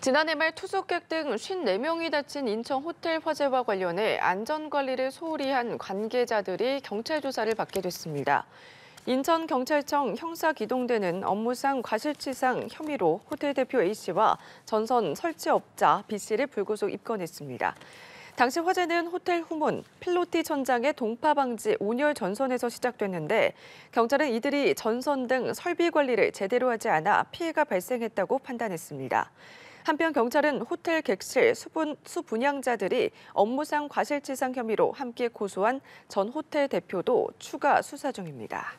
지난해 말 투숙객 등 54명이 다친 인천 호텔 화재와 관련해 안전관리를 소홀히 한 관계자들이 경찰 조사를 받게 됐습니다. 인천경찰청 형사기동대는 업무상 과실치상 혐의로 호텔 대표 A씨와 전선 설치업자 B씨를 불구속 입건했습니다. 당시 화재는 호텔 후문 필로티 천장의 동파 방지 온열 전선에서 시작됐는데 경찰은 이들이 전선 등 설비 관리를 제대로 하지 않아 피해가 발생했다고 판단했습니다. 한편 경찰은 호텔 객실 수분, 수분양자들이 업무상 과실치상 혐의로 함께 고소한 전 호텔 대표도 추가 수사 중입니다.